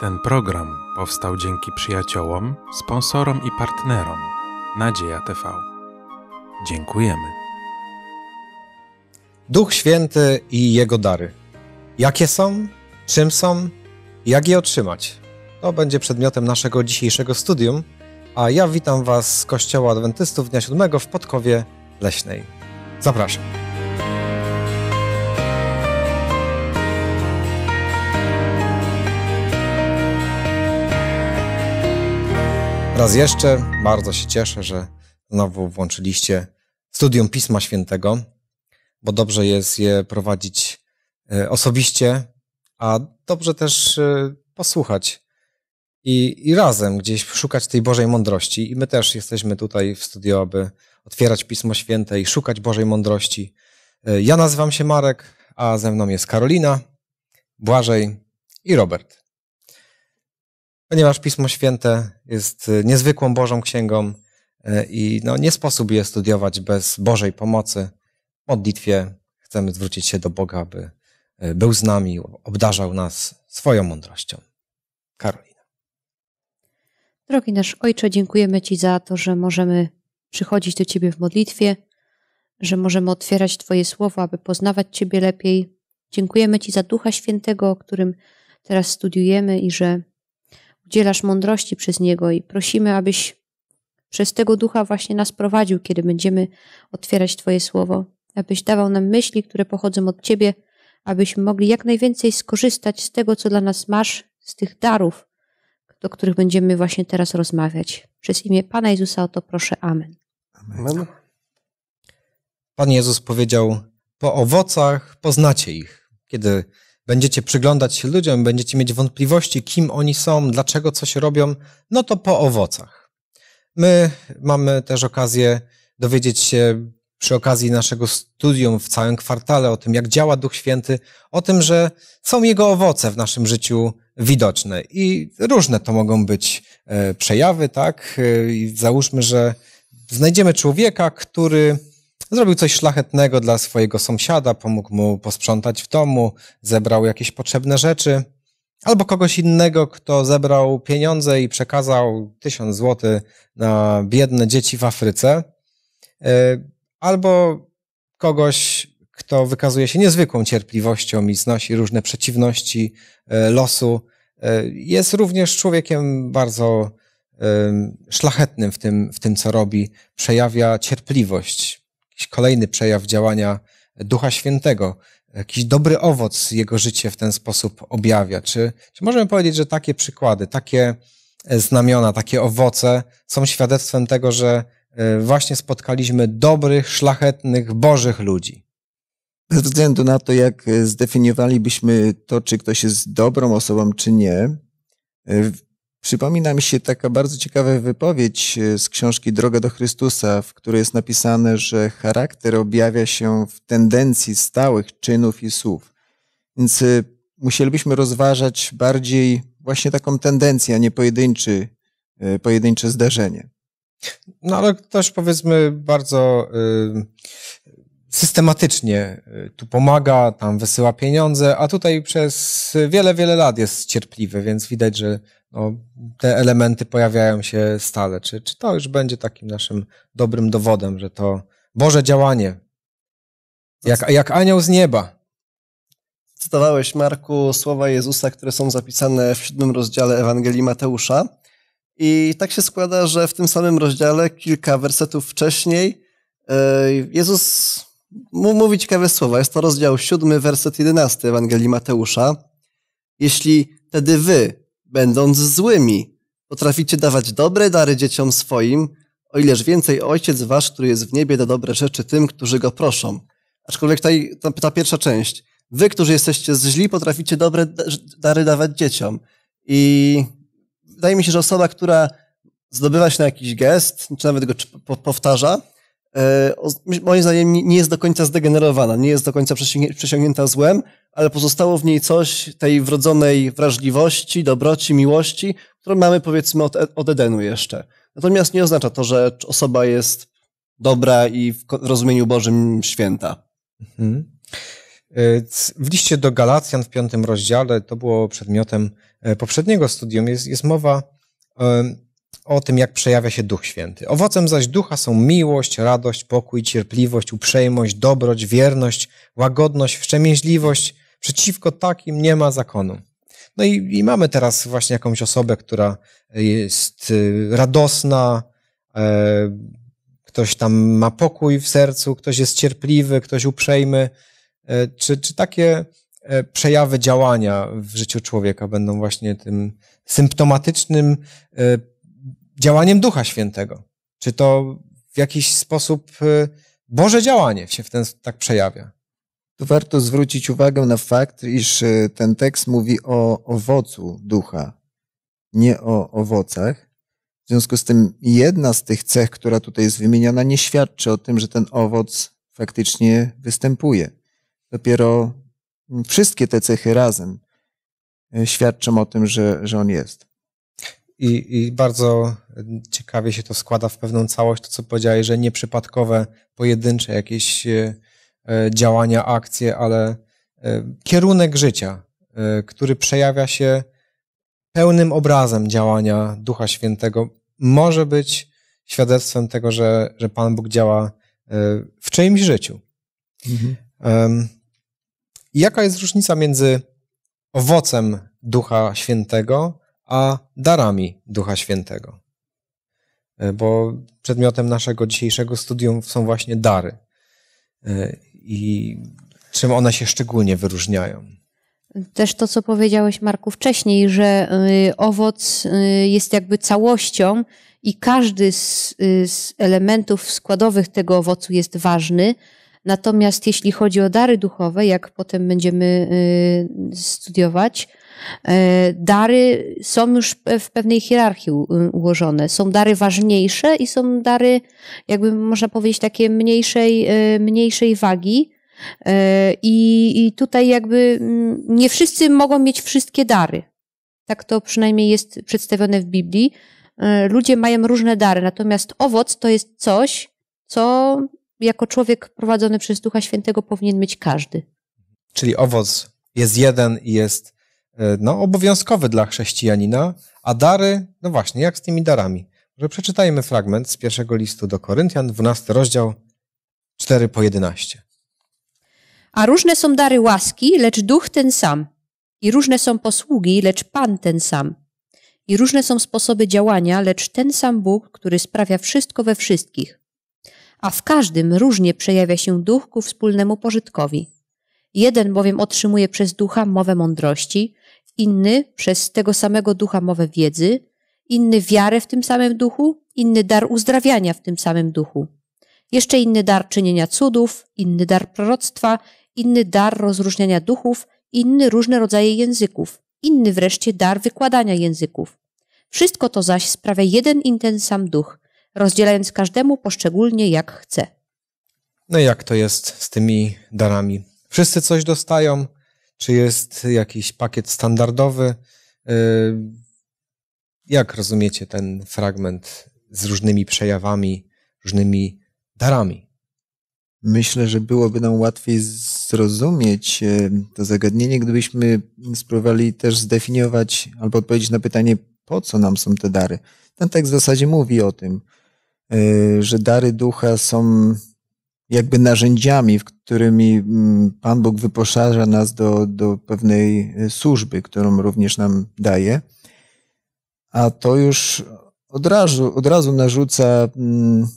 Ten program powstał dzięki przyjaciołom, sponsorom i partnerom Nadzieja TV. Dziękujemy. Duch Święty i Jego dary. Jakie są? Czym są? Jak je otrzymać? To będzie przedmiotem naszego dzisiejszego studium, a ja witam Was z Kościoła Adwentystów Dnia Siódmego w Podkowie Leśnej. Zapraszam. Raz jeszcze bardzo się cieszę, że znowu włączyliście studium Pisma Świętego, bo dobrze jest je prowadzić e, osobiście, a dobrze też e, posłuchać i, i razem gdzieś szukać tej Bożej mądrości. I my też jesteśmy tutaj w studio, aby otwierać Pismo Święte i szukać Bożej mądrości. E, ja nazywam się Marek, a ze mną jest Karolina, Błażej i Robert ponieważ Pismo Święte jest e, niezwykłą Bożą Księgą e, i no, nie sposób je studiować bez Bożej pomocy. W modlitwie chcemy zwrócić się do Boga, aby e, był z nami, obdarzał nas swoją mądrością. Karolina. Drogi nasz Ojcze, dziękujemy Ci za to, że możemy przychodzić do Ciebie w modlitwie, że możemy otwierać Twoje słowa, aby poznawać Ciebie lepiej. Dziękujemy Ci za Ducha Świętego, o którym teraz studiujemy i że udzielasz mądrości przez Niego i prosimy, abyś przez tego ducha właśnie nas prowadził, kiedy będziemy otwierać Twoje słowo, abyś dawał nam myśli, które pochodzą od Ciebie, abyśmy mogli jak najwięcej skorzystać z tego, co dla nas masz, z tych darów, do których będziemy właśnie teraz rozmawiać. Przez imię Pana Jezusa o to proszę. Amen. Amen. Pan Jezus powiedział: Po owocach poznacie ich. Kiedy będziecie przyglądać się ludziom, będziecie mieć wątpliwości, kim oni są, dlaczego coś robią, no to po owocach. My mamy też okazję dowiedzieć się przy okazji naszego studium w całym kwartale o tym, jak działa Duch Święty, o tym, że są jego owoce w naszym życiu widoczne i różne to mogą być e, przejawy, tak? E, I załóżmy, że znajdziemy człowieka, który Zrobił coś szlachetnego dla swojego sąsiada, pomógł mu posprzątać w domu, zebrał jakieś potrzebne rzeczy, albo kogoś innego, kto zebrał pieniądze i przekazał tysiąc złotych na biedne dzieci w Afryce, y, albo kogoś, kto wykazuje się niezwykłą cierpliwością i znosi różne przeciwności y, losu. Y, jest również człowiekiem bardzo szlachetnym w tym, w tym co robi, przejawia cierpliwość jakiś kolejny przejaw działania Ducha Świętego, jakiś dobry owoc jego życie w ten sposób objawia? Czy, czy możemy powiedzieć, że takie przykłady, takie e, znamiona, takie owoce są świadectwem tego, że e, właśnie spotkaliśmy dobrych, szlachetnych, bożych ludzi? Bez względu na to, jak e, zdefiniowalibyśmy to, czy ktoś jest dobrą osobą, czy nie, Przypomina mi się taka bardzo ciekawa wypowiedź e, z książki Droga do Chrystusa, w której jest napisane, że charakter objawia się w tendencji stałych czynów i słów. Więc e, musielibyśmy rozważać bardziej właśnie taką tendencję, a nie pojedynczy, e, pojedyncze zdarzenie. No ale też powiedzmy bardzo systematycznie e, tu pomaga, tam wysyła pieniądze, a tutaj przez wiele, wiele lat jest cierpliwy, więc widać, że no, te elementy pojawiają się stale. Czy, czy to już będzie takim naszym dobrym dowodem, że to Boże działanie, jak, jak anioł z nieba? Cytowałeś, Marku, słowa Jezusa, które są zapisane w siódmym rozdziale Ewangelii Mateusza. I tak się składa, że w tym samym rozdziale, kilka wersetów wcześniej, e, Jezus mówi ciekawe słowa. Jest to rozdział 7, werset 11 Ewangelii Mateusza. Jeśli tedy wy, będąc złymi, potraficie dawać dobre dary dzieciom swoim, o ileż więcej Ojciec Wasz, który jest w niebie, da dobre rzeczy tym, którzy Go proszą. Aczkolwiek tutaj ta, ta pierwsza część. Wy, którzy jesteście źli, potraficie dobre dary dawać dzieciom. I wydaje mi się, że osoba, która zdobywa się na jakiś gest, czy nawet go powtarza, E, moim zdaniem nie jest do końca zdegenerowana, nie jest do końca przesiągnięta złem, ale pozostało w niej coś tej wrodzonej wrażliwości, dobroci, miłości, którą mamy powiedzmy od, od Edenu jeszcze. Natomiast nie oznacza to, że osoba jest dobra i w rozumieniu Bożym święta. Mhm. E, w liście do Galacjan w piątym rozdziale, to było przedmiotem e, poprzedniego studium, jest, jest mowa o tym, jak przejawia się Duch Święty. Owocem zaś ducha są miłość, radość, pokój, cierpliwość, uprzejmość, dobroć, wierność, łagodność, wszczemięźliwość. Przeciwko takim nie ma zakonu. No i, i mamy teraz właśnie jakąś osobę, która jest y, radosna, e, ktoś tam ma pokój w sercu, ktoś jest cierpliwy, ktoś uprzejmy. E, czy, czy takie e, przejawy działania w życiu człowieka będą właśnie tym symptomatycznym e, działaniem Ducha Świętego? Czy to w jakiś sposób y, Boże działanie się w ten tak przejawia? Tu warto zwrócić uwagę na fakt, iż y, ten tekst mówi o owocu ducha, nie o owocach. W związku z tym jedna z tych cech, która tutaj jest wymieniona, nie świadczy o tym, że ten owoc faktycznie występuje. Dopiero mm, wszystkie te cechy razem y, świadczą o tym, że, że on jest. I, I, bardzo ciekawie się to składa w pewną całość, to co powiedziałeś, że nieprzypadkowe, pojedyncze jakieś e, e, działania, akcje, ale e, kierunek życia, który przejawia się pełnym obrazem działania Ducha Świętego, może być świadectwem tego, że, że Pan Bóg działa w czyimś życiu. Mhm. Jaka jest różnica między owocem Ducha Świętego a darami Ducha Świętego. E, bo przedmiotem naszego dzisiejszego studium są właśnie dary. E, I czym one się szczególnie wyróżniają? Też to, co powiedziałeś, Marku, wcześniej, że e, owoc jest jakby całością i każdy z, z elementów składowych tego owocu jest ważny. Natomiast jeśli chodzi o dary duchowe, jak potem będziemy studiować, E, dary są już w pewnej hierarchii ułożone. Są dary ważniejsze i są dary, jakby można powiedzieć, takie mniejszej, e, mniejszej wagi. E, I, I tutaj jakby mm, nie wszyscy mogą mieć wszystkie dary. Tak to przynajmniej jest przedstawione w Biblii. Ludzie mają różne dary, natomiast owoc to jest coś, co jako człowiek prowadzony przez Ducha Świętego powinien mieć każdy. Czyli owoc jest jeden i jest E, no, obowiązkowy dla chrześcijanina, a dary, no właśnie, jak z tymi darami? Może przeczytajmy fragment z pierwszego listu do Koryntian, 12 rozdział 4 po 11. A różne są dary łaski, lecz duch ten sam. I różne są posługi, lecz Pan ten sam. I różne są sposoby działania, lecz ten sam Bóg, który sprawia wszystko we wszystkich. A w każdym różnie przejawia się duch ku wspólnemu pożytkowi. Jeden bowiem otrzymuje przez ducha mowę mądrości, inny przez tego samego ducha mowę wiedzy, inny wiarę w tym samym duchu, inny dar uzdrawiania w tym samym duchu, jeszcze inny dar czynienia cudów, inny dar proroctwa, inny dar rozróżniania duchów, inny różne rodzaje języków, inny wreszcie dar wykładania języków. Wszystko to zaś sprawia jeden i ten sam duch, rozdzielając każdemu poszczególnie jak chce. No i jak to jest z tymi darami? Wszyscy coś dostają, czy jest jakiś pakiet standardowy? Y, jak rozumiecie ten fragment z różnymi przejawami, różnymi darami? Myślę, że byłoby nam łatwiej zrozumieć y, to zagadnienie, gdybyśmy spróbowali też zdefiniować albo odpowiedzieć na pytanie, po co nam są te dary. Ten tekst w zasadzie mówi o tym, y, że dary ducha są jakby narzędziami, w którymi mm, Pan Bóg wyposaża nas do, do pewnej e, służby, którą również nam daje. A to już od razu, od razu narzuca mm,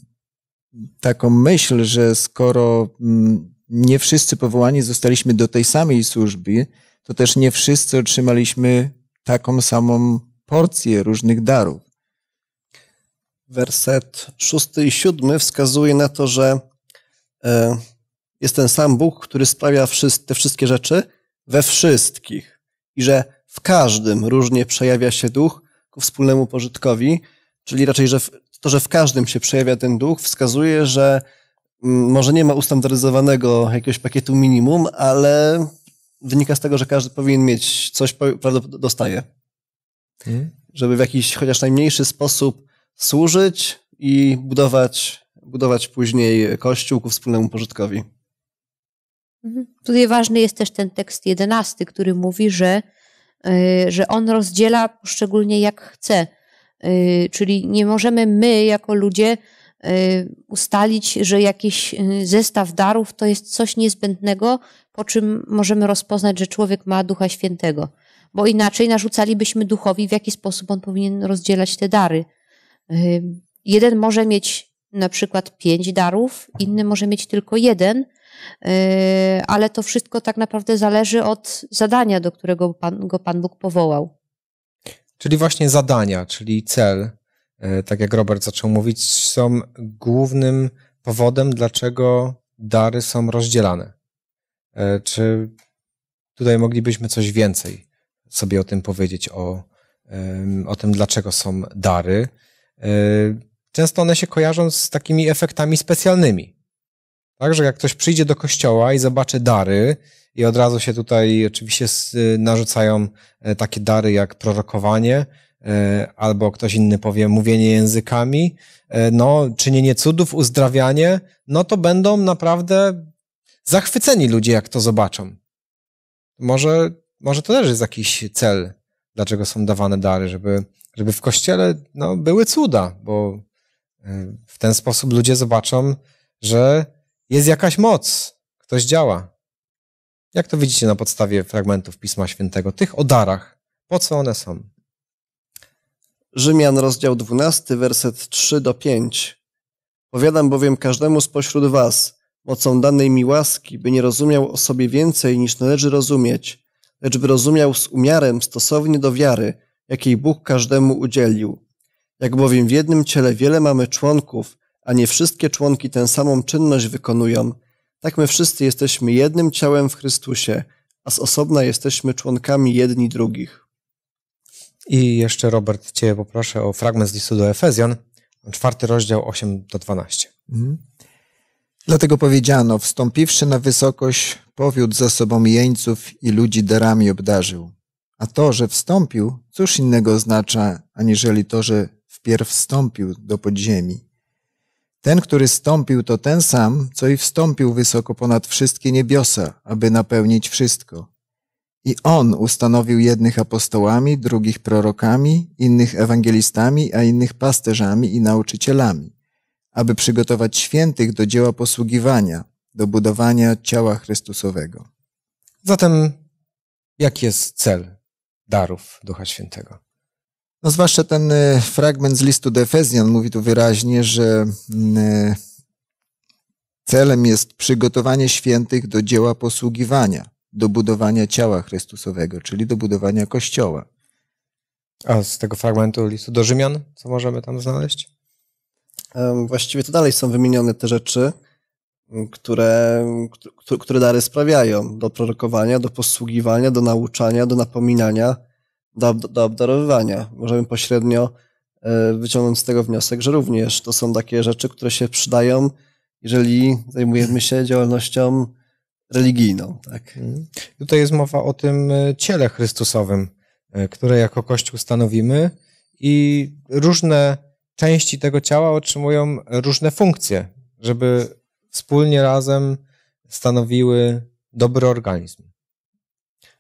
taką myśl, że skoro mm, nie wszyscy powołani zostaliśmy do tej samej służby, to też nie wszyscy otrzymaliśmy taką samą porcję różnych darów. Werset szósty i siódmy wskazuje na to, że E, jest ten sam Bóg, który sprawia te wszystkie rzeczy we wszystkich i że w każdym różnie przejawia się duch ku wspólnemu pożytkowi, czyli raczej, że to, że w każdym się przejawia ten duch, wskazuje, że mm, może nie ma ustandaryzowanego jakiegoś pakietu minimum, ale wynika z tego, że każdy powinien mieć coś, prawdopodobnie dostaje. Hmm. Żeby w jakiś chociaż najmniejszy sposób służyć i budować budować później kościół ku wspólnemu pożytkowi. Mhm. Tutaj ważny jest też ten tekst jedenasty, który mówi, że, y, że on rozdziela poszczególnie jak chce. Y, czyli nie możemy my, jako ludzie, y, ustalić, że jakiś zestaw darów to jest coś niezbędnego, po czym możemy rozpoznać, że człowiek ma Ducha Świętego. Bo inaczej narzucalibyśmy duchowi, w jaki sposób on powinien rozdzielać te dary. Jeden może mieć na przykład pięć darów, inny może mieć tylko jeden, yy, ale to wszystko tak naprawdę zależy od zadania, do którego pan, go Pan Bóg powołał. Czyli właśnie zadania, czyli cel, yy, tak jak Robert zaczął mówić, są głównym powodem, dlaczego dary są rozdzielane. Yy, czy tutaj moglibyśmy coś więcej sobie o tym powiedzieć, o, o tym, dlaczego są dary? często one się kojarzą z takimi efektami specjalnymi. Także jak ktoś przyjdzie do kościoła i zobaczy dary, i od razu się tutaj oczywiście y, narzucają e, takie dary jak prorokowanie, e, albo ktoś inny powie mówienie językami, e, no, czynienie cudów, uzdrawianie, no to będą naprawdę zachwyceni ludzie, jak to zobaczą. Może, może to też jest jakiś cel, dlaczego są dawane dary, żeby, żeby w kościele no, były cuda, bo w ten sposób ludzie zobaczą, że jest jakaś moc, ktoś działa. Jak to widzicie na podstawie fragmentów Pisma Świętego, tych o darach, po co one są? Rzymian, rozdział 12, werset 3 do 5. Powiadam bowiem każdemu spośród was, mocą danej mi łaski, by nie rozumiał o sobie więcej niż należy rozumieć, lecz by rozumiał z umiarem stosownie do wiary, jakiej Bóg każdemu udzielił. Jak bowiem w jednym ciele wiele mamy członków, a nie wszystkie członki tę samą czynność wykonują, tak my wszyscy jesteśmy jednym ciałem w Chrystusie, a z osobna jesteśmy członkami jedni drugich. I jeszcze, Robert, Cię poproszę o fragment z listu do Efezjan, czwarty rozdział 8 do 12. Mhm. Dlatego powiedziano, wstąpiwszy na wysokość, powiódł za sobą jeńców i ludzi darami obdarzył. A to, że wstąpił, cóż innego oznacza, aniżeli to, że wpierw wstąpił do podziemi. Ten, który stąpił, to ten sam, co i wstąpił wysoko ponad wszystkie niebiosa, aby napełnić wszystko. I on ustanowił jednych apostołami, drugich prorokami, innych ewangelistami, a innych pasterzami i nauczycielami, aby przygotować świętych do dzieła posługiwania, do budowania ciała Chrystusowego. Zatem, jaki jest cel darów Ducha Świętego? No zwłaszcza ten e, fragment z listu do Efezjan mówi tu wyraźnie, że mm, e, celem jest przygotowanie świętych do dzieła posługiwania, do budowania ciała Chrystusowego, czyli do budowania Kościoła. A z tego fragmentu listu do Rzymian, co możemy tam znaleźć? Właściwie to dalej są wymienione te rzeczy, które, które dary sprawiają do prorokowania, do posługiwania, do nauczania, do napominania, do, do obdarowywania. Możemy pośrednio e, wyciągnąć z tego wniosek, że również to są takie rzeczy, które się przydają, jeżeli zajmujemy się działalnością religijną. Tak? Mhm. Tutaj jest mowa o tym e, ciele Chrystusowym, e, które jako Kościół stanowimy i różne części tego ciała otrzymują różne funkcje, żeby wspólnie razem stanowiły dobry organizm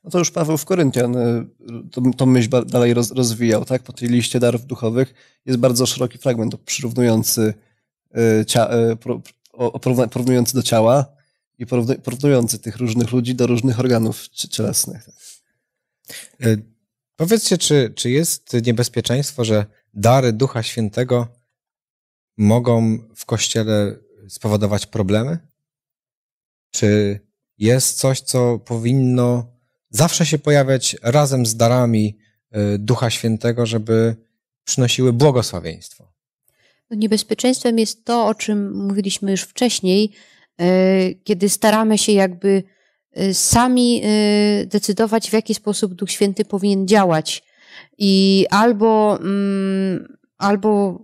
no to już Paweł w Koryntian y, tą, tą myśl dalej roz, rozwijał, tak? Po tej liście darów duchowych jest bardzo szeroki fragment przyrównujący y, cia, y, pro, o, porównujący do ciała i porównujący tych różnych ludzi do różnych organów cielesnych. Tak? Powiedzcie, czy, czy jest niebezpieczeństwo, że dary Ducha Świętego mogą w Kościele spowodować problemy? Czy jest coś, co powinno zawsze się pojawiać razem z darami y, Ducha Świętego, żeby przynosiły błogosławieństwo. No, niebezpieczeństwem jest to, o czym mówiliśmy już wcześniej, y, kiedy staramy się jakby y, sami decydować, w jaki sposób Duch Święty powinien działać. I albo, mm, albo,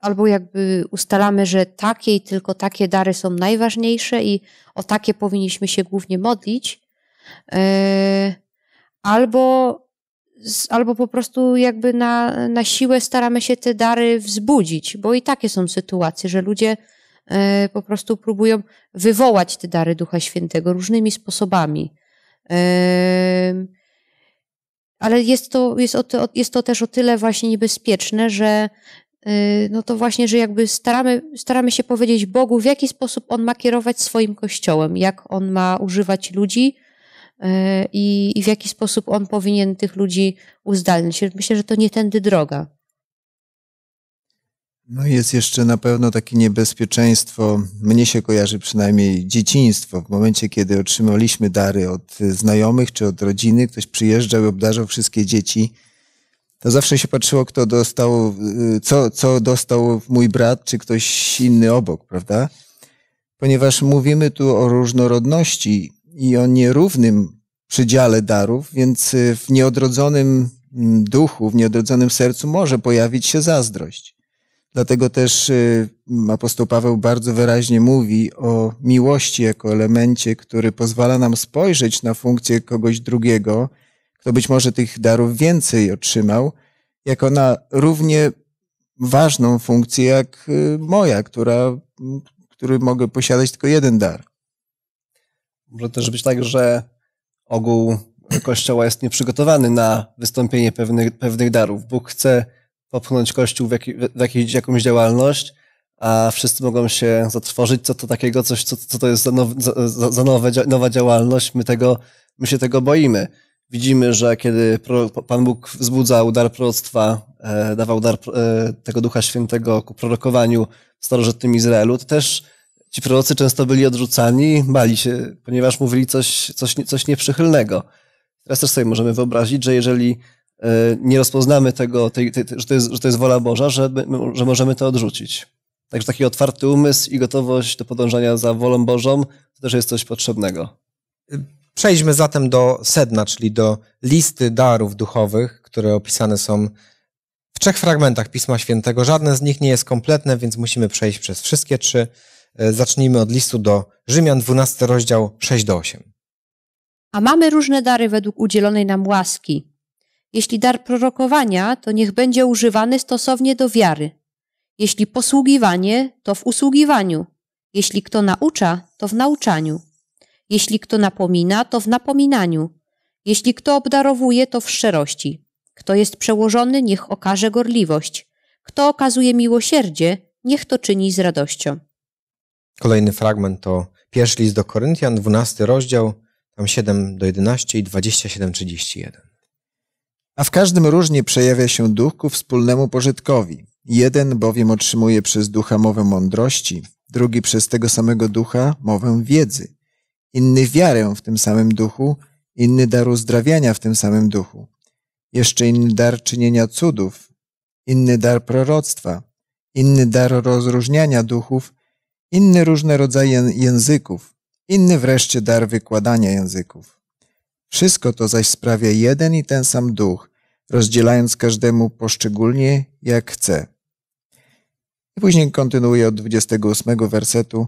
albo jakby ustalamy, że takie i tylko takie dary są najważniejsze i o takie powinniśmy się głównie modlić, Yy, albo, albo po prostu jakby na, na siłę staramy się te dary wzbudzić, bo i takie są sytuacje, że ludzie yy, po prostu próbują wywołać te dary Ducha Świętego różnymi sposobami. Yy, ale jest to, jest, o, jest to też o tyle właśnie niebezpieczne, że no to właśnie, że jakby staramy, staramy się powiedzieć Bogu, w jaki sposób On ma kierować swoim kościołem, jak On ma używać ludzi, E, i, i w jaki sposób on powinien tych ludzi uzdalnić. Myślę, że to nie tędy droga. No jest jeszcze na pewno takie niebezpieczeństwo, mnie się kojarzy przynajmniej dzieciństwo, w momencie kiedy otrzymaliśmy dary od znajomych czy od rodziny, ktoś przyjeżdżał i obdarzał wszystkie dzieci, to zawsze się patrzyło, kto dostał, y, co, co dostał mój brat czy ktoś inny obok, prawda? Ponieważ mówimy tu o różnorodności i o nierównym przydziale darów, więc y, w nieodrodzonym mm, duchu, w nieodrodzonym sercu może pojawić się zazdrość. Dlatego też y, apostoł Paweł bardzo wyraźnie mówi o miłości jako elemencie, który pozwala nam spojrzeć na funkcję kogoś drugiego, kto być może tych darów więcej otrzymał, jako na równie ważną funkcję jak y, moja, która, który mogę posiadać tylko jeden dar. Może też być tak, że ogół Kościoła jest nieprzygotowany na wystąpienie pewnych, pewnych darów. Bóg chce popchnąć Kościół w, jaki, w jakąś działalność, a wszyscy mogą się zatrwożyć, co to takiego, coś, co, co to jest za, now, za, za nowe, nowa działalność. My, tego, my się tego boimy. Widzimy, że kiedy Pan Bóg wzbudzał dar proroctwa, e, dawał dar e, tego Ducha Świętego ku prorokowaniu w starożytnym Izraelu, to też ci prorocy często byli odrzucani, bali się, ponieważ mówili coś, coś, coś nieprzychylnego. Teraz też sobie możemy wyobrazić, że jeżeli e, nie rozpoznamy tego, tej, tej, że, to jest, że to jest wola Boża, że, że możemy to odrzucić. Także taki otwarty umysł i gotowość do podążania za wolą Bożą to też jest coś potrzebnego. Przejdźmy zatem do sedna, czyli do listy darów duchowych, które opisane są w trzech fragmentach Pisma Świętego. Żadne z nich nie jest kompletne, więc musimy przejść przez wszystkie trzy. E, zacznijmy od listu do Rzymian, 12 rozdział 6 do 8. A mamy różne dary według udzielonej nam łaski. Jeśli dar prorokowania, to niech będzie używany stosownie do wiary. Jeśli posługiwanie, to w usługiwaniu. Jeśli kto naucza, to w nauczaniu. Jeśli kto napomina, to w napominaniu. Jeśli kto obdarowuje, to w szczerości. Kto jest przełożony, niech okaże gorliwość. Kto okazuje miłosierdzie, niech to czyni z radością. Kolejny fragment to pierwszy list do Koryntian, 12 rozdział, tam 7 do 11 i 27-31. A w każdym różnie przejawia się duch ku wspólnemu pożytkowi. Jeden bowiem otrzymuje przez ducha mowę mądrości, drugi przez tego samego ducha mowę wiedzy, inny wiarę w tym samym duchu, inny dar uzdrawiania w tym samym duchu, jeszcze inny dar czynienia cudów, inny dar proroctwa, inny dar rozróżniania duchów, inny różne rodzaje języków, inny wreszcie dar wykładania języków. Wszystko to zaś sprawia jeden i ten sam duch, rozdzielając każdemu poszczególnie jak chce. I później kontynuuje od 28 wersetu.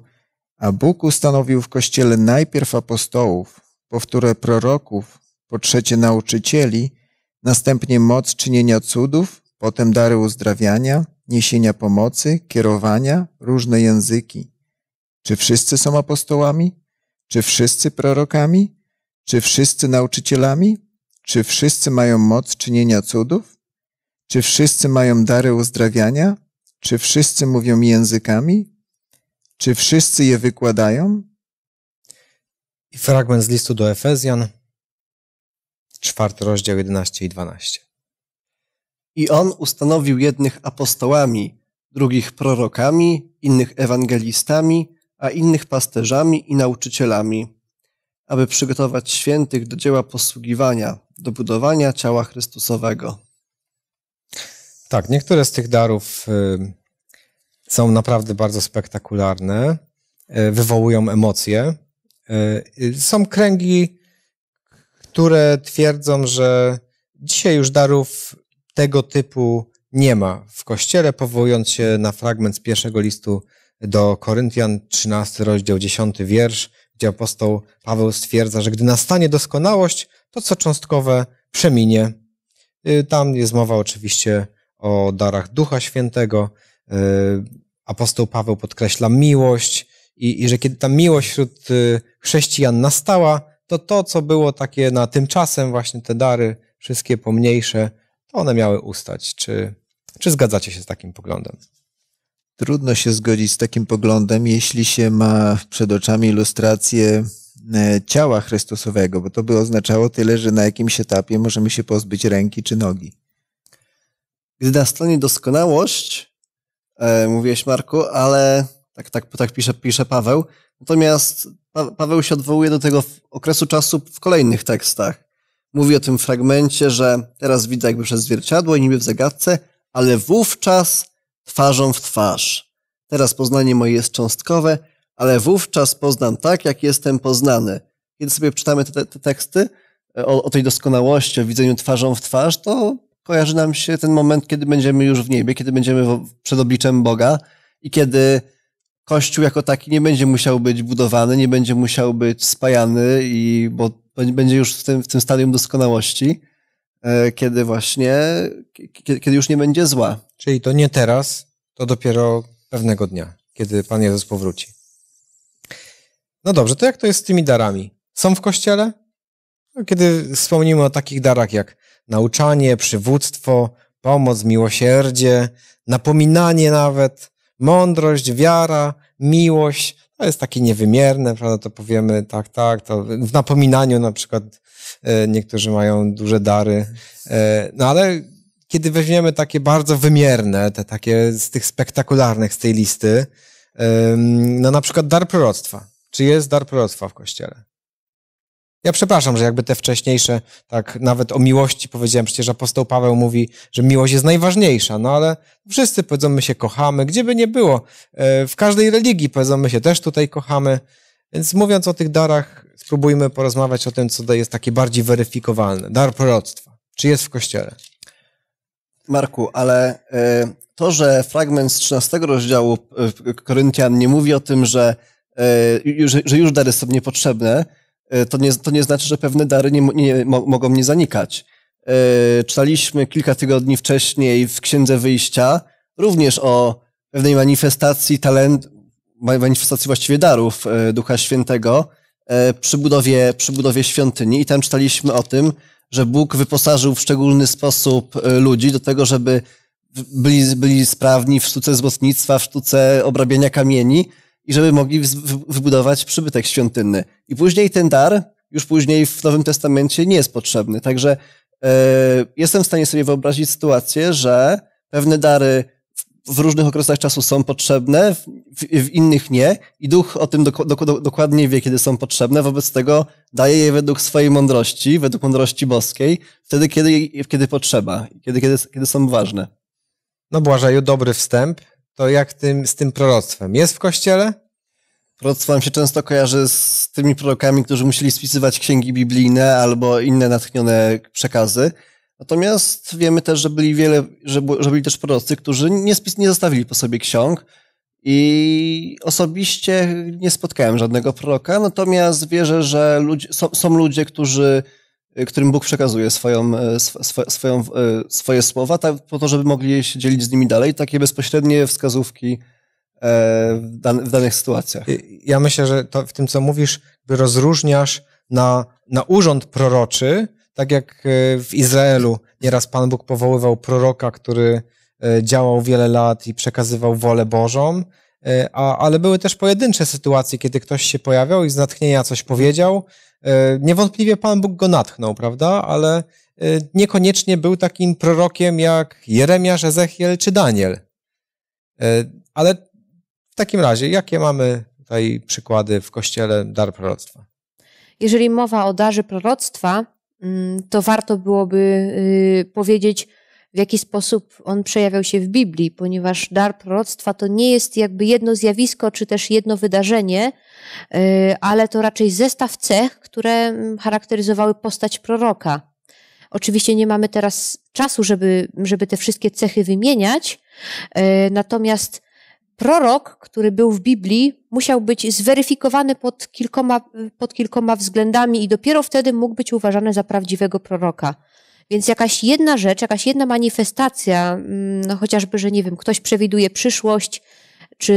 A Bóg ustanowił w kościele najpierw apostołów, powtórę proroków, po trzecie nauczycieli, następnie moc czynienia cudów, potem dary uzdrawiania, niesienia pomocy, kierowania, różne języki. Czy wszyscy są apostołami? Czy wszyscy prorokami? Czy wszyscy nauczycielami? Czy wszyscy mają moc czynienia cudów? Czy wszyscy mają dary uzdrawiania? Czy wszyscy mówią językami? Czy wszyscy je wykładają? I fragment z listu do Efezjan, czwarty rozdział 11 i 12. I on ustanowił jednych apostołami, drugich prorokami, innych ewangelistami, a innych pasterzami i nauczycielami, aby przygotować świętych do dzieła posługiwania, do budowania ciała Chrystusowego. Tak, niektóre z tych darów y, są naprawdę bardzo spektakularne, y, wywołują emocje. Y, są kręgi, które twierdzą, że dzisiaj już darów tego typu nie ma w Kościele, powołując się na fragment z pierwszego listu do Koryntian, 13 rozdział, 10 wiersz, gdzie apostoł Paweł stwierdza, że gdy nastanie doskonałość, to co cząstkowe przeminie. Y, tam jest mowa oczywiście o darach Ducha Świętego. Y, apostoł Paweł podkreśla miłość i, i że kiedy ta miłość wśród y, chrześcijan nastała, to to, co było takie na tymczasem, właśnie te dary, wszystkie pomniejsze, to one miały ustać. Czy, czy zgadzacie się z takim poglądem? Trudno się zgodzić z takim poglądem, jeśli się ma przed oczami ilustrację e, ciała Chrystusowego, bo to by oznaczało tyle, że na jakimś etapie możemy się pozbyć ręki czy nogi. Gdy na stronie doskonałość, e, mówiłeś Marku, ale tak, tak, tak pisze, pisze Paweł, natomiast Paweł się odwołuje do tego okresu czasu w kolejnych tekstach mówi o tym fragmencie, że teraz widzę jakby przez zwierciadło i niby w zagadce, ale wówczas twarzą w twarz. Teraz poznanie moje jest cząstkowe, ale wówczas poznam tak, jak jestem poznany. Kiedy sobie czytamy te, te teksty e, o, o tej doskonałości, o widzeniu twarzą w twarz, to kojarzy nam się ten moment, kiedy będziemy już w niebie, kiedy będziemy przed obliczem Boga i kiedy Kościół jako taki nie będzie musiał być budowany, nie będzie musiał być spajany, i bo będzie już w tym, w tym stadium doskonałości, e, kiedy właśnie, kiedy już nie będzie zła. Czyli to nie teraz, to dopiero pewnego dnia, kiedy Pan Jezus powróci. No dobrze, to jak to jest z tymi darami? Są w kościele? No, kiedy wspomnimy o takich darach jak nauczanie, przywództwo, pomoc, miłosierdzie, napominanie nawet, mądrość, wiara, miłość, to jest takie niewymierne, prawda, to powiemy tak, tak, to w napominaniu na przykład e, niektórzy mają duże dary, e, no ale kiedy weźmiemy takie bardzo wymierne, te takie z tych spektakularnych z tej listy, no na przykład dar proroctwa. Czy jest dar proroctwa w Kościele? Ja przepraszam, że jakby te wcześniejsze, tak nawet o miłości powiedziałem, przecież apostoł Paweł mówi, że miłość jest najważniejsza, no ale wszyscy powiedzą, my się kochamy, gdzieby nie było. E, w każdej religii powiedzą, my się też tutaj kochamy. Więc mówiąc o tych darach, spróbujmy porozmawiać o tym, co jest takie bardziej weryfikowalne. Dar proroctwa. Czy jest w Kościele? Marku, ale e, to, że fragment z 13 rozdziału e, Koryntian nie mówi o tym, że, że już dary są niepotrzebne, E, to nie, to nie znaczy, że pewne dary nie, nie mogą nie zanikać. E, czytaliśmy kilka tygodni wcześniej w Księdze Wyjścia również o pewnej manifestacji talent, manifestacji właściwie darów e, Ducha Świętego przy budowie, przy budowie świątyni i tam czytaliśmy o tym, że Bóg wyposażył w szczególny sposób ludzi do tego, żeby byli, byli sprawni w sztuce złotnictwa, w sztuce obrabiania kamieni, i żeby mogli wybudować przybytek świątynny. I później ten dar już później w Nowym Testamencie nie jest potrzebny. Także e, jestem w stanie sobie wyobrazić sytuację, że pewne dary w, w różnych okresach czasu są potrzebne, w, w, innych nie, i duch o tym dokładnie wie, kiedy są potrzebne, wobec tego daje je według swojej mądrości, według mądrości boskiej, wtedy, kiedy, kiedy potrzeba, kiedy, kiedy, kiedy są ważne. No Błażeju, dobry wstęp to jak tym, z tym proroctwem? Jest w kościele? Proroctwo się często kojarzy z tymi prorokami, którzy musieli spisywać księgi biblijne albo inne natchnione przekazy. Natomiast wiemy też, że byli, wiele, że, że byli też prorocy, którzy nie, spis, nie zostawili po sobie ksiąg, i osobiście nie spotkałem żadnego proroka, natomiast wierzę, że są, są, ludzie, którzy którym Bóg przekazuje swoją, e, sw, swoją, e, swoje słowa, tak, po to, żeby mogli się dzielić z nimi dalej, takie bezpośrednie wskazówki e, w, dan w danych sytuacjach. Ja myślę, że to, w tym, co mówisz, rozróżniasz na, na urząd proroczy, tak jak w Izraelu nieraz Pan Bóg powoływał proroka, który działał wiele lat i przekazywał wolę Bożą, a, ale były też pojedyncze sytuacje, kiedy ktoś się pojawiał i z natchnienia coś powiedział, E, niewątpliwie Pan Bóg go natchnął, prawda? Ale e, niekoniecznie był takim prorokiem jak Jeremiasz, Ezechiel czy Daniel. E, ale w takim razie, jakie mamy tutaj przykłady w Kościele dar proroctwa? Jeżeli mowa o darze proroctwa, mm, to warto byłoby y, powiedzieć, w jaki sposób on przejawiał się w Biblii, ponieważ dar proroctwa to nie jest jakby jedno zjawisko czy też jedno wydarzenie, y, ale to raczej zestaw cech, które mm, charakteryzowały postać proroka. Oczywiście nie mamy teraz czasu, żeby, żeby te wszystkie cechy wymieniać, y, natomiast prorok, który był w Biblii, musiał być zweryfikowany pod kilkoma, pod kilkoma względami i dopiero wtedy mógł być uważany za prawdziwego proroka. Więc jakaś jedna rzecz, jakaś jedna manifestacja, mm, no chociażby, że nie wiem, ktoś przewiduje przyszłość, czy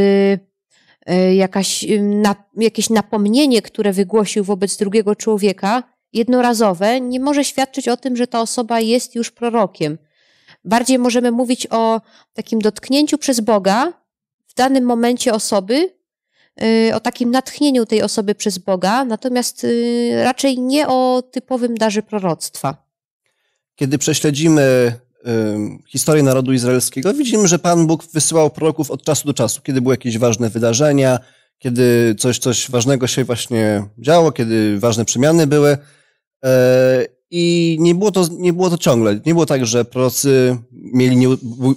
e, jakaś, na, jakieś napomnienie, które wygłosił wobec drugiego człowieka, jednorazowe, nie może świadczyć o tym, że ta osoba jest już prorokiem. Bardziej możemy mówić o takim dotknięciu przez Boga w danym momencie osoby, y, o takim natchnieniu tej osoby przez Boga, natomiast y, raczej nie o typowym darze proroctwa. Kiedy prześledzimy historię narodu izraelskiego, widzimy, że Pan Bóg wysyłał proroków od czasu do czasu, kiedy były jakieś ważne wydarzenia, kiedy coś, coś ważnego się właśnie działo, kiedy ważne przemiany były. E, I nie było, to, nie było to ciągle. Nie było tak, że prorocy mieli nie,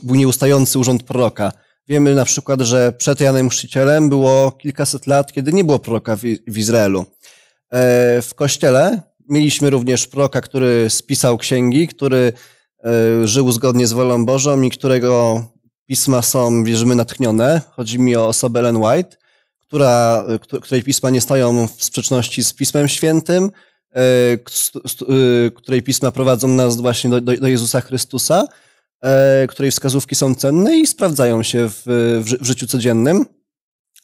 był nieustający urząd proroka. Wiemy na przykład, że przed Janem Chrzcicielem było kilkaset lat, kiedy nie było proroka w, w Izraelu. E, w kościele Mieliśmy również proka, który spisał księgi, który e, żył zgodnie z wolą Bożą i którego pisma są, wierzymy, natchnione. Chodzi mi o osobę Ellen White, która, e, której pisma nie stają w sprzeczności z Pismem Świętym, e, której pisma prowadzą nas właśnie do, do Jezusa Chrystusa, której wskazówki są cenne i sprawdzają się w, w życiu codziennym.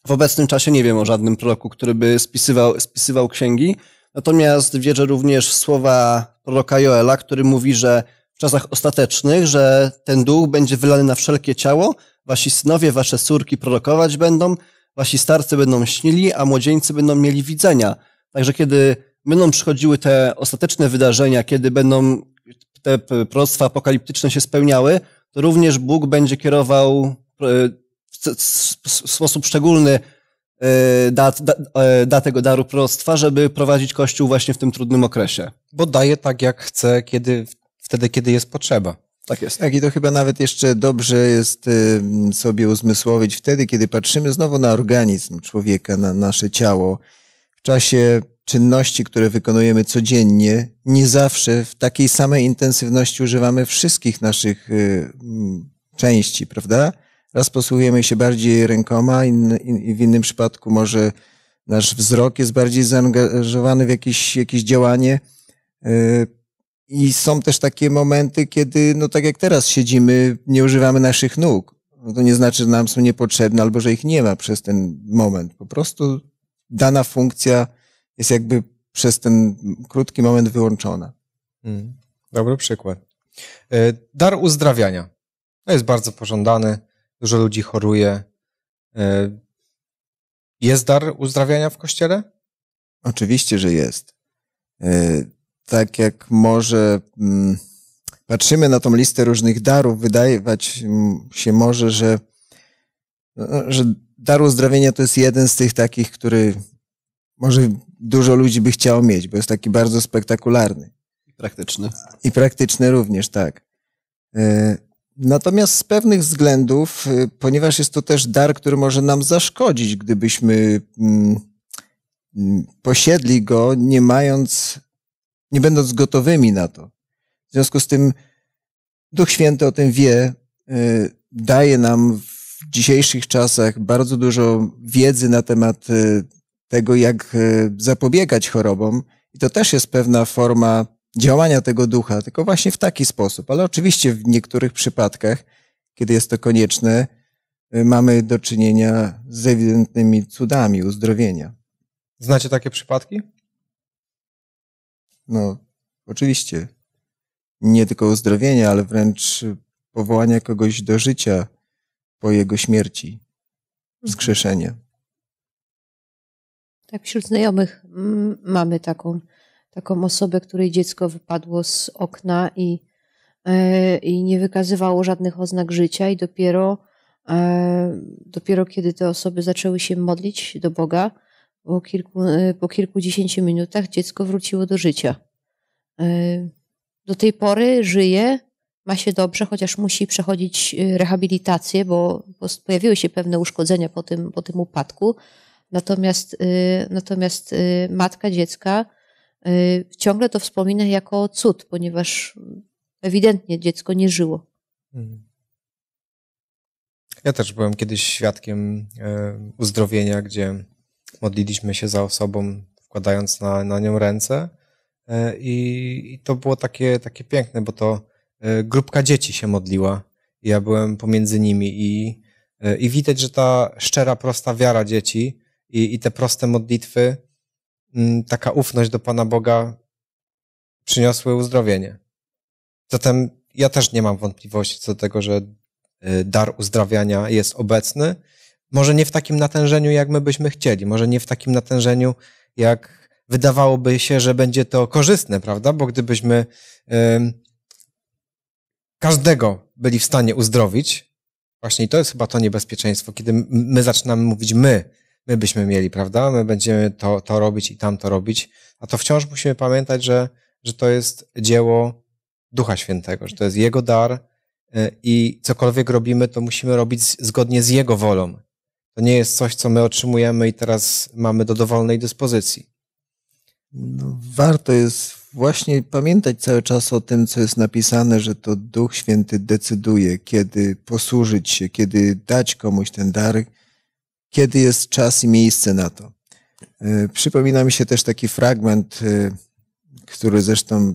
W obecnym czasie nie wiem o żadnym proroku, który by spisywał, spisywał księgi, Natomiast wierzę również w słowa proroka Joela, który mówi, że w czasach ostatecznych, że ten duch będzie wylany na wszelkie ciało, wasi synowie, wasze córki prorokować będą, wasi starcy będą śnili, a młodzieńcy będą mieli widzenia. Także kiedy będą przychodziły te ostateczne wydarzenia, kiedy będą te proroctwa apokaliptyczne się spełniały, to również Bóg będzie kierował e, w sposób szczególny E, da, da, e, da tego daru prostwa, żeby prowadzić Kościół właśnie w tym trudnym okresie. Bo daje tak, jak chce, kiedy, wtedy, kiedy jest potrzeba. Tak jest. Tak, i to chyba nawet jeszcze dobrze jest y, sobie uzmysłowić wtedy, kiedy patrzymy znowu na organizm człowieka, na nasze ciało. W czasie czynności, które wykonujemy codziennie, nie zawsze w takiej samej intensywności używamy wszystkich naszych y, części, prawda? Raz posługujemy się bardziej rękoma, in, in, w innym przypadku może nasz wzrok jest bardziej zaangażowany w jakieś, jakieś działanie. Y, I są też takie momenty, kiedy, no tak jak teraz siedzimy, nie używamy naszych nóg. No to nie znaczy, że nam są niepotrzebne albo że ich nie ma przez ten moment. Po prostu dana funkcja jest jakby przez ten krótki moment wyłączona. Mm, dobry przykład. Y, dar uzdrawiania. To jest bardzo pożądany dużo ludzi choruje. E, jest dar uzdrawiania w kościele? Oczywiście, że jest. E, tak jak może mm, patrzymy na tą listę różnych darów, wydawać mm, się może, że, no, że dar uzdrawienia to jest jeden z tych takich, który może dużo ludzi by chciało mieć, bo jest taki bardzo spektakularny. I praktyczny. I praktyczny również, tak. E, Natomiast z pewnych względów, y, ponieważ jest to też dar, który może nam zaszkodzić, gdybyśmy mm, mm, posiedli go, nie mając, nie będąc gotowymi na to. W związku z tym Duch Święty o tym wie, y, daje nam w dzisiejszych czasach bardzo dużo wiedzy na temat y, tego, jak zapobiegać chorobom. I to też jest pewna forma działania tego ducha, tylko właśnie w taki sposób. Ale oczywiście w niektórych przypadkach, kiedy jest to konieczne, y, mamy do czynienia z ewidentnymi cudami uzdrowienia. Znacie takie przypadki? No, oczywiście. Nie tylko uzdrowienia, ale wręcz powołania kogoś do życia po jego śmierci, mhm. wskrzeszenie. Tak, wśród znajomych mm, mamy taką taką osobę, której dziecko wypadło z okna i, e, i nie wykazywało żadnych oznak życia, i dopiero, e, dopiero kiedy te osoby zaczęły się modlić do Boga, po, kilku, e, po kilkudziesięciu minutach dziecko wróciło do życia. Do tej pory żyje, ma się dobrze, chociaż musi przechodzić rehabilitację, bo, bo pojawiły się pewne uszkodzenia po tym, po tym upadku. Natomiast, natomiast matka dziecka Y, ciągle to wspomina jako cud, ponieważ ewidentnie dziecko nie żyło. Mhm. Ja też byłem kiedyś świadkiem e, uzdrowienia, gdzie modliliśmy się za osobą, wkładając na, na nią ręce. E, I, I, to było takie, takie piękne, bo to e, grupka dzieci się modliła. Ja byłem pomiędzy nimi i, i widać, że ta szczera, prosta wiara dzieci i, i te proste modlitwy Mm, taka ufność do Pana Boga przyniosły uzdrowienie. Zatem ja też nie mam wątpliwości co do tego, że y, dar uzdrawiania jest obecny. Może nie w takim natężeniu, jak my byśmy chcieli, może nie w takim natężeniu, jak wydawałoby się, że będzie to korzystne, prawda? Bo gdybyśmy y, każdego byli w stanie uzdrowić, właśnie to jest chyba to niebezpieczeństwo, kiedy my zaczynamy mówić my, my byśmy mieli, prawda? My będziemy to, to robić i tamto robić, a to wciąż musimy pamiętać, że, że to jest dzieło Ducha Świętego, że to jest Jego dar y, i cokolwiek robimy, to musimy robić zgodnie z Jego wolą. To nie jest coś, co my otrzymujemy i teraz mamy do dowolnej dyspozycji. No, warto jest właśnie pamiętać cały czas o tym, co jest napisane, że to Duch Święty decyduje, kiedy posłużyć się, kiedy dać komuś ten dar, kiedy jest czas i miejsce na to. Y, przypomina mi się też taki fragment, y, który zresztą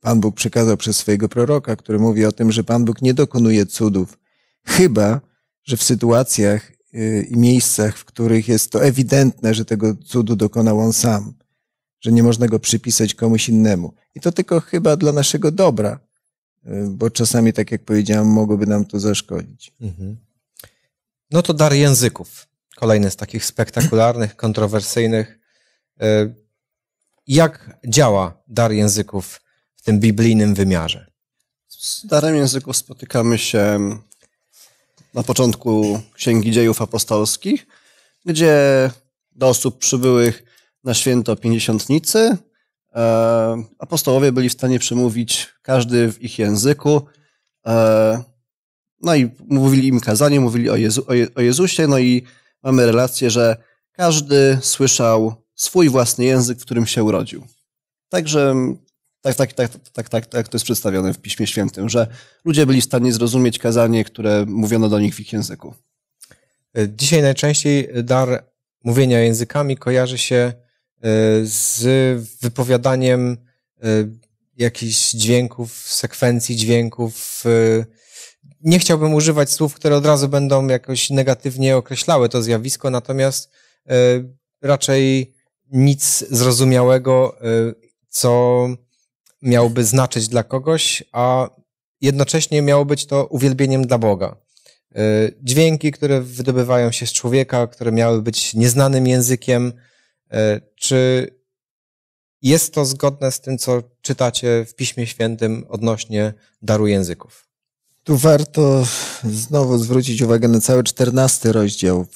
Pan Bóg przekazał przez swojego proroka, który mówi o tym, że Pan Bóg nie dokonuje cudów, chyba że w sytuacjach y, i miejscach, w których jest to ewidentne, że tego cudu dokonał On sam, że nie można go przypisać komuś innemu. I to tylko chyba dla naszego dobra, bo czasami, tak jak powiedziałem, mogłoby nam to zaszkodzić. Mhm. No to dar języków. Kolejny z takich spektakularnych, kontrowersyjnych. E, jak działa dar języków w tym biblijnym wymiarze? Z darem języków spotykamy się na początku Księgi Dziejów Apostolskich, gdzie do osób przybyłych na święto Pięćdziesiątnicy e, apostołowie byli w stanie przemówić każdy w ich języku. E, no i mówili im kazanie, mówili o, Jezu, o, Je, o Jezusie, no i mamy relację, że każdy słyszał swój własny język, w którym się urodził. Także mm, tak, tak, tak, tak, tak, tak to jest przedstawione w Piśmie Świętym, że ludzie byli w stanie zrozumieć kazanie, które mówiono do nich w ich języku. E, dzisiaj najczęściej dar mówienia językami kojarzy się e, z wypowiadaniem e, jakichś dźwięków, sekwencji dźwięków, nie chciałbym używać słów, które od razu będą jakoś negatywnie określały to zjawisko, natomiast e, raczej nic zrozumiałego, e, co miałoby znaczyć dla kogoś, a jednocześnie miało być to uwielbieniem dla Boga. E, dźwięki, które wydobywają się z człowieka, które miały być nieznanym językiem, czy jest to zgodne z tym, co czytacie w Piśmie Świętym odnośnie daru języków? Tu warto znowu zwrócić uwagę na cały czternasty rozdział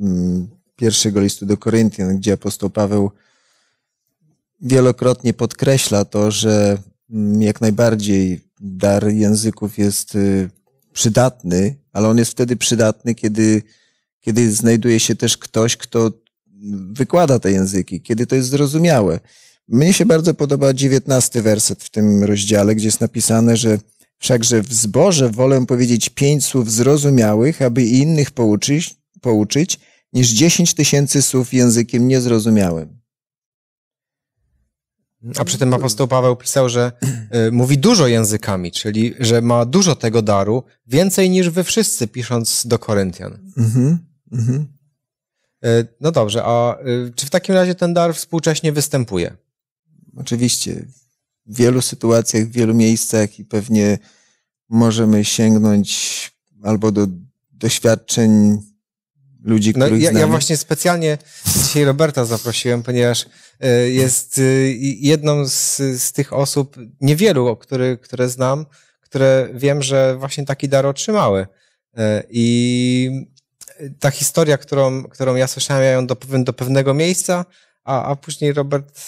mm, pierwszego listu do Koryntian, gdzie apostoł Paweł wielokrotnie podkreśla to, że mm, jak najbardziej dar języków jest y, przydatny, ale on jest wtedy przydatny, kiedy, kiedy znajduje się też ktoś, kto wykłada te języki, kiedy to jest zrozumiałe. Mnie się bardzo podoba dziewiętnasty werset w tym rozdziale, gdzie jest napisane, że Wszakże w zboże wolę powiedzieć pięć słów zrozumiałych, aby i innych pouczyć, pouczyć niż dziesięć tysięcy słów językiem niezrozumiałym. A przy tym apostoł Paweł pisał, że y, mówi dużo językami, czyli że ma dużo tego daru, więcej niż wy wszyscy, pisząc do Koryntian. Mhm, Y, no dobrze, a y, czy w takim razie ten dar współcześnie występuje? Oczywiście w wielu sytuacjach, w wielu miejscach i pewnie możemy sięgnąć albo do doświadczeń ludzi, no, których ja, znamy. ja właśnie specjalnie dzisiaj Roberta zaprosiłem, ponieważ e, jest e, jedną z, z tych osób, niewielu, które które znam, które wiem, że właśnie taki dar otrzymały. E, I ta historia, którą, którą ja słyszałem, ja ją dopowiem do pewnego miejsca, a, a później Robert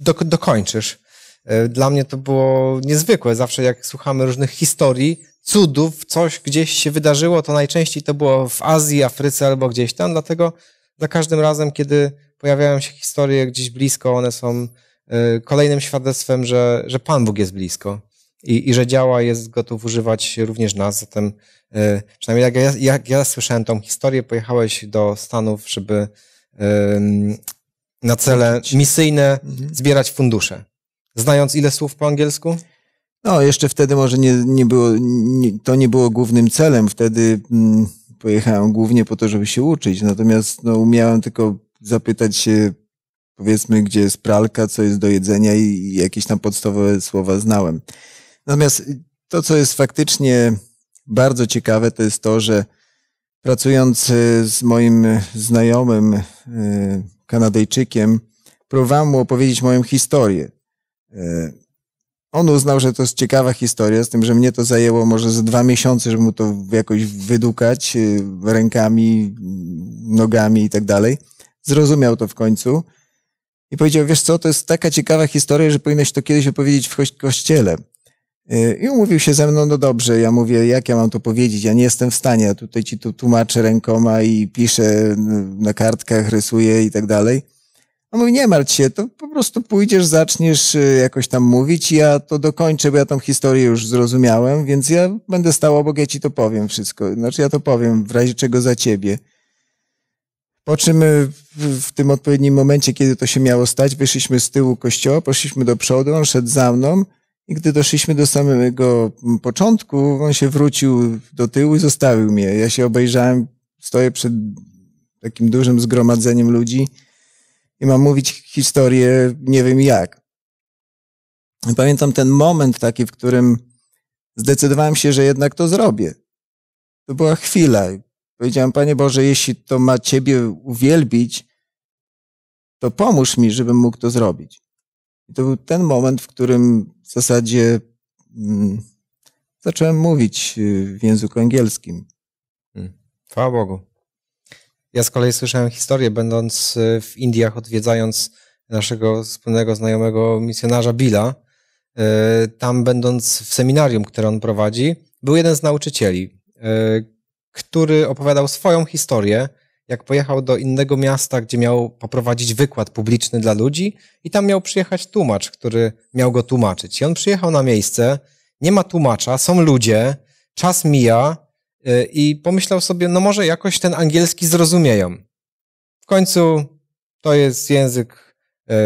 do, dokończysz. E, dla mnie to było niezwykłe. Zawsze jak słuchamy różnych historii, cudów, coś gdzieś się wydarzyło, to najczęściej to było w Azji, Afryce albo gdzieś tam, dlatego za każdym razem, kiedy pojawiają się historie gdzieś blisko, one są e, kolejnym świadectwem, że, że Pan Bóg jest blisko i, i że działa, jest gotów używać również nas. Zatem, e, przynajmniej jak ja, jak ja słyszałem tą historię, pojechałeś do Stanów, żeby na cele misyjne mhm. zbierać fundusze. Znając ile słów po angielsku? No, jeszcze wtedy może nie, nie było, nie, to nie było głównym celem. Wtedy mm, pojechałem głównie po to, żeby się uczyć. Natomiast no, umiałem tylko zapytać się, powiedzmy, gdzie jest pralka, co jest do jedzenia i, i jakieś tam podstawowe słowa znałem. Natomiast to, co jest faktycznie bardzo ciekawe, to jest to, że pracując e, z moim znajomym e, Kanadyjczykiem, próbowałem mu opowiedzieć moją historię. E, on uznał, że to jest ciekawa historia, z tym, że mnie to zajęło może ze dwa miesiące, żeby mu to jakoś wydukać e, rękami, nogami i tak dalej. Zrozumiał to w końcu i powiedział, wiesz co, to jest taka ciekawa historia, że powinieneś to kiedyś opowiedzieć w kościele. E, I umówił się ze mną, no dobrze, ja mówię, jak ja mam to powiedzieć, ja nie jestem w stanie, ja tutaj ci to tłumaczę rękoma i piszę na kartkach, rysuję i tak dalej. On mówi, nie martw się, to po prostu pójdziesz, zaczniesz y, jakoś tam mówić i ja to dokończę, bo ja tą historię już zrozumiałem, więc ja będę stał obok, ja ci to powiem wszystko. Znaczy ja to powiem, w razie czego za ciebie. Po czym y, w tym odpowiednim momencie, kiedy to się miało stać, wyszliśmy z tyłu kościoła, poszliśmy do przodu, on szedł za mną i gdy doszliśmy do samego początku, on się wrócił do tyłu i zostawił mnie. Ja się obejrzałem, stoję przed takim dużym zgromadzeniem ludzi, i mam mówić historię nie wiem jak. pamiętam ten moment taki, w którym zdecydowałem się, że jednak to zrobię. To była chwila. Powiedziałem, Panie Boże, jeśli to ma Ciebie uwielbić, to pomóż mi, żebym mógł to zrobić. I to był ten moment, w którym w zasadzie mm, zacząłem mówić y, w języku angielskim. Hmm. Chwała Bogu. Ja z kolei słyszałem historię, będąc y, w Indiach, odwiedzając naszego wspólnego znajomego misjonarza Billa. Y, tam, będąc w seminarium, które on prowadzi, był jeden z nauczycieli, y, który opowiadał swoją historię, jak pojechał do innego miasta, gdzie miał poprowadzić wykład publiczny dla ludzi, i tam miał przyjechać tłumacz, który miał go tłumaczyć. I on przyjechał na miejsce, nie ma tłumacza, są ludzie, czas mija, Y, I pomyślał sobie, no może jakoś ten angielski zrozumieją. W końcu to jest język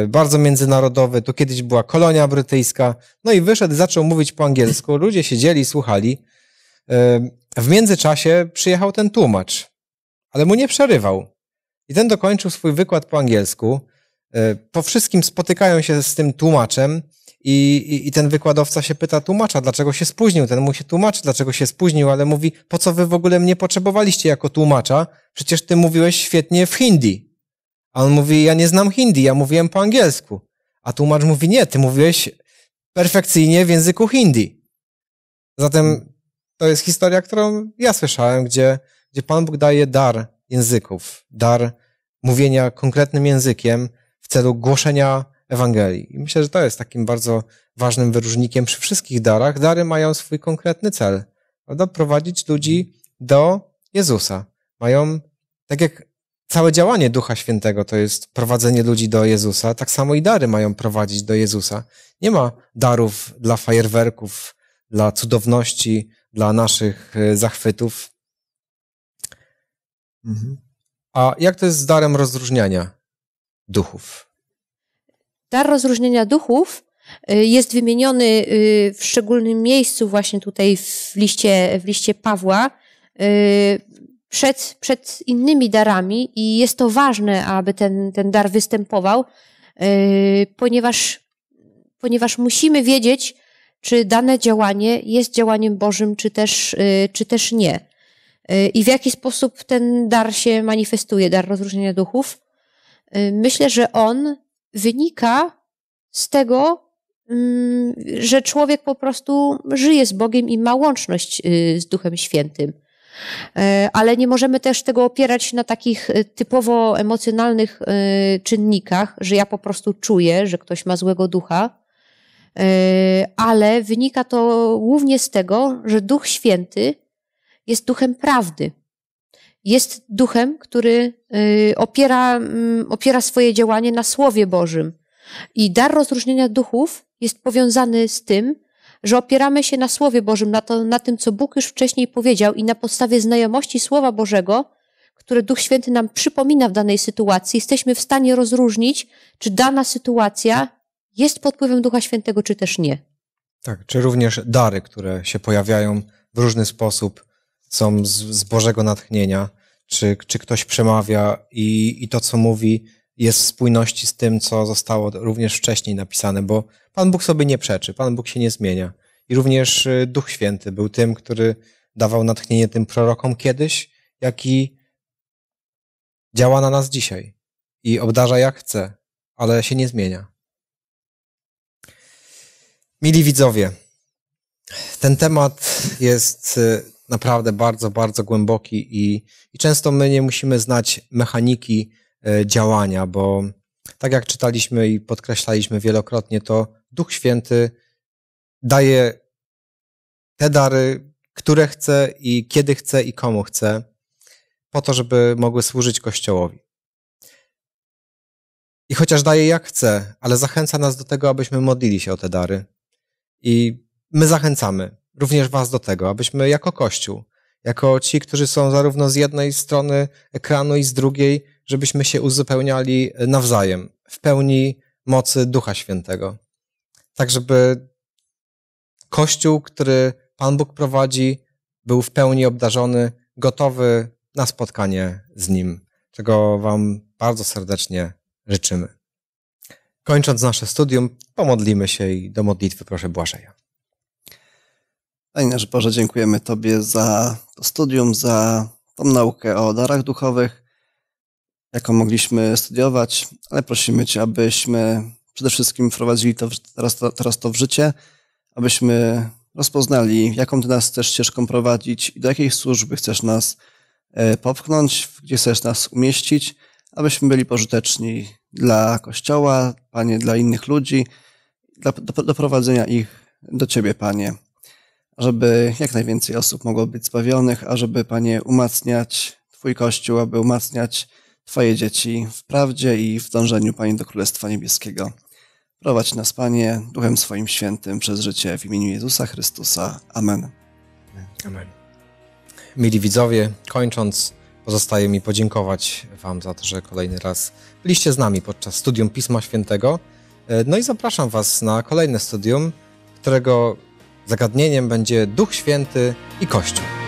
y, bardzo międzynarodowy, To kiedyś była kolonia brytyjska. No i wyszedł, zaczął mówić po angielsku, ludzie siedzieli, słuchali. Y, w międzyczasie przyjechał ten tłumacz, ale mu nie przerywał. I ten dokończył swój wykład po angielsku. Po wszystkim spotykają się z tym tłumaczem. I, i, I ten wykładowca się pyta tłumacza, dlaczego się spóźnił. Ten mu się tłumaczy, dlaczego się spóźnił, ale mówi, po co wy w ogóle mnie potrzebowaliście jako tłumacza? Przecież ty mówiłeś świetnie w hindi. A on mówi, ja nie znam hindi, ja mówiłem po angielsku. A tłumacz mówi, nie, ty mówiłeś perfekcyjnie w języku hindi. Zatem to jest historia, którą ja słyszałem, gdzie, gdzie Pan Bóg daje dar języków, dar mówienia konkretnym językiem w celu głoszenia Ewangelii. I myślę, że to jest takim bardzo ważnym wyróżnikiem przy wszystkich darach. Dary mają swój konkretny cel, prawda? Prowadzić ludzi do Jezusa. Mają, tak jak całe działanie Ducha Świętego to jest prowadzenie ludzi do Jezusa, tak samo i dary mają prowadzić do Jezusa. Nie ma darów dla fajerwerków, dla cudowności, dla naszych y, zachwytów. Mhm. A jak to jest z darem rozróżniania duchów? Dar rozróżnienia duchów y, jest wymieniony y, w szczególnym miejscu właśnie tutaj w liście, w liście Pawła y, przed, przed innymi darami i jest to ważne, aby ten, ten dar występował, ponieważ, ponieważ musimy wiedzieć, czy dane działanie jest działaniem Bożym, czy też, czy też nie. I w jaki sposób ten dar się manifestuje, dar rozróżnienia duchów. Myślę, że on wynika z tego, mm, że człowiek po prostu żyje z Bogiem i ma łączność y, z Duchem Świętym. E, ale nie możemy też tego opierać na takich y, typowo emocjonalnych y, czynnikach, że ja po prostu czuję, że ktoś ma złego ducha, e, ale wynika to głównie z tego, że Duch Święty jest duchem prawdy jest duchem, który y, opiera, mm, opiera swoje działanie na Słowie Bożym. I dar rozróżnienia duchów jest powiązany z tym, że opieramy się na Słowie Bożym, na, to, na tym, co Bóg już wcześniej powiedział i na podstawie znajomości Słowa Bożego, które Duch Święty nam przypomina w danej sytuacji, jesteśmy w stanie rozróżnić, czy dana sytuacja jest pod wpływem Ducha Świętego, czy też nie. Tak, czy również dary, które się pojawiają w różny sposób są z, z Bożego natchnienia, czy, czy ktoś przemawia i, i to, co mówi, jest w spójności z tym, co zostało również wcześniej napisane, bo Pan Bóg sobie nie przeczy, Pan Bóg się nie zmienia. I również y, Duch Święty był tym, który dawał natchnienie tym prorokom kiedyś, jak i działa na nas dzisiaj i obdarza jak chce, ale się nie zmienia. Mili widzowie, ten temat jest y, naprawdę bardzo, bardzo głęboki i, i często my nie musimy znać mechaniki e, działania, bo tak jak czytaliśmy i podkreślaliśmy wielokrotnie, to Duch Święty daje te dary, które chce i kiedy chce i komu chce, po to, żeby mogły służyć Kościołowi. I chociaż daje jak chce, ale zachęca nas do tego, abyśmy modlili się o te dary. I my zachęcamy również Was do tego, abyśmy jako Kościół, jako ci, którzy są zarówno z jednej strony ekranu i z drugiej, żebyśmy się uzupełniali nawzajem w pełni mocy Ducha Świętego. Tak, żeby Kościół, który Pan Bóg prowadzi, był w pełni obdarzony, gotowy na spotkanie z Nim, czego Wam bardzo serdecznie życzymy. Kończąc nasze studium, pomodlimy się i do modlitwy proszę Błażeja. Daniel Boże, dziękujemy Tobie za to studium, za tą naukę o darach duchowych, jaką mogliśmy studiować, ale prosimy Cię, abyśmy przede wszystkim wprowadzili to, teraz, to, teraz to w życie, abyśmy rozpoznali, jaką Ty nas chcesz ścieżką prowadzić i do jakiej służby chcesz nas e, popchnąć, gdzie chcesz nas umieścić, abyśmy byli pożyteczni dla Kościoła, Panie, dla innych ludzi, dla, do, do prowadzenia ich do Ciebie, Panie żeby jak najwięcej osób mogło być zbawionych, a żeby Panie umacniać Twój Kościół, aby umacniać Twoje dzieci w prawdzie i w dążeniu Panie do Królestwa Niebieskiego. Prowadź nas, Panie, Duchem swoim świętym przez życie w imieniu Jezusa Chrystusa. Amen. Amen. Mili widzowie, kończąc, pozostaje mi podziękować Wam za to, że kolejny raz byliście z nami podczas studium Pisma Świętego. E, no i zapraszam Was na kolejne studium, którego Zagadnieniem będzie Duch Święty i Kościół.